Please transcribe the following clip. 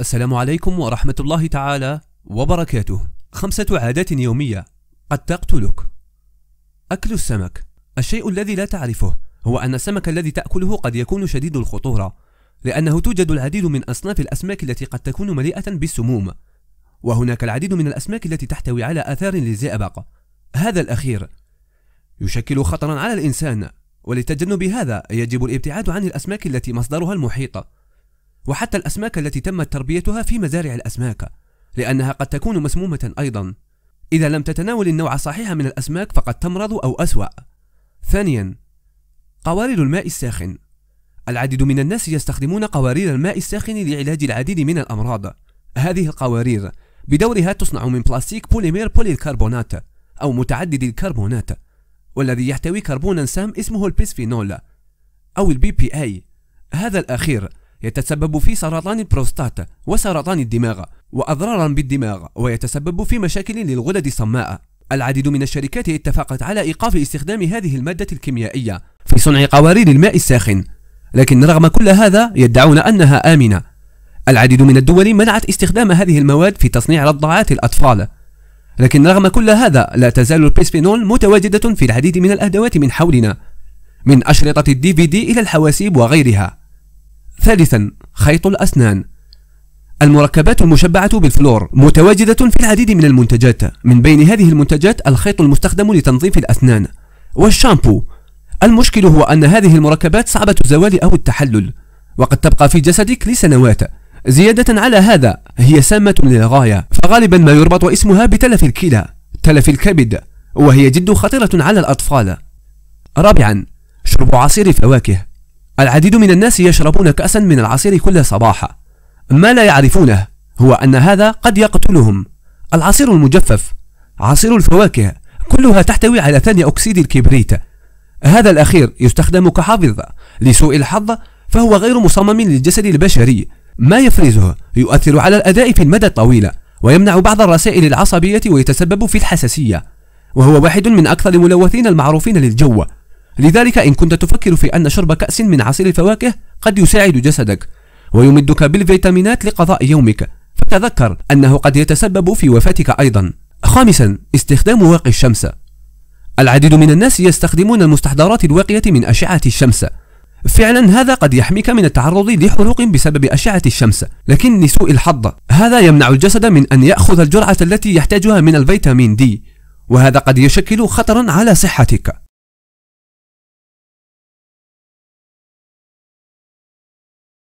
السلام عليكم ورحمة الله تعالى وبركاته خمسة عادات يومية قد تقتلك أكل السمك الشيء الذي لا تعرفه هو أن السمك الذي تأكله قد يكون شديد الخطورة لأنه توجد العديد من أصناف الأسماك التي قد تكون مليئة بالسموم وهناك العديد من الأسماك التي تحتوي على آثار للزئبق هذا الأخير يشكل خطرا على الإنسان ولتجنب هذا يجب الابتعاد عن الأسماك التي مصدرها المحيط وحتى الأسماك التي تمت تربيتها في مزارع الأسماك لأنها قد تكون مسمومة أيضا إذا لم تتناول النوع الصحيح من الأسماك فقد تمرض أو أسوأ ثانيا قوارير الماء الساخن العديد من الناس يستخدمون قوارير الماء الساخن لعلاج العديد من الأمراض هذه القوارير بدورها تصنع من بلاستيك بوليمير بوليكربونات أو متعدد الكربونات والذي يحتوي كربونا سام اسمه البيسفينول أو البي بي أي هذا الأخير يتسبب في سرطان البروستاتا وسرطان الدماغ وأضرارا بالدماغ ويتسبب في مشاكل للغدد الصماء العديد من الشركات اتفقت على إيقاف استخدام هذه المادة الكيميائية في صنع قوارير الماء الساخن لكن رغم كل هذا يدعون أنها آمنة العديد من الدول منعت استخدام هذه المواد في تصنيع رضاعات الأطفال لكن رغم كل هذا لا تزال البيسبينول متواجدة في العديد من الأدوات من حولنا من أشرطة الدي في دي إلى الحواسيب وغيرها ثالثا خيط الأسنان المركبات المشبعة بالفلور متواجدة في العديد من المنتجات من بين هذه المنتجات الخيط المستخدم لتنظيف الأسنان والشامبو المشكل هو أن هذه المركبات صعبة الزوال أو التحلل وقد تبقى في جسدك لسنوات زيادة على هذا هي سامة للغاية فغالبا ما يربط اسمها بتلف الكلى تلف الكبد وهي جد خطيرة على الأطفال رابعا شرب عصير الفواكه العديد من الناس يشربون كأسا من العصير كل صباح ما لا يعرفونه هو أن هذا قد يقتلهم العصير المجفف عصير الفواكه كلها تحتوي على ثاني أكسيد الكبريت هذا الأخير يستخدم كحافظ لسوء الحظ فهو غير مصمم للجسد البشري ما يفرزه يؤثر على الأداء في المدى الطويل ويمنع بعض الرسائل العصبية ويتسبب في الحساسية وهو واحد من أكثر الملوثين المعروفين للجو لذلك إن كنت تفكر في أن شرب كأس من عصير الفواكه قد يساعد جسدك ويمدك بالفيتامينات لقضاء يومك فتذكر أنه قد يتسبب في وفاتك أيضا خامسا استخدام واقي الشمس العديد من الناس يستخدمون المستحضرات الواقية من أشعة الشمس فعلا هذا قد يحميك من التعرض لحروق بسبب أشعة الشمس لكن لسوء الحظ هذا يمنع الجسد من أن يأخذ الجرعة التي يحتاجها من الفيتامين دي وهذا قد يشكل خطرا على صحتك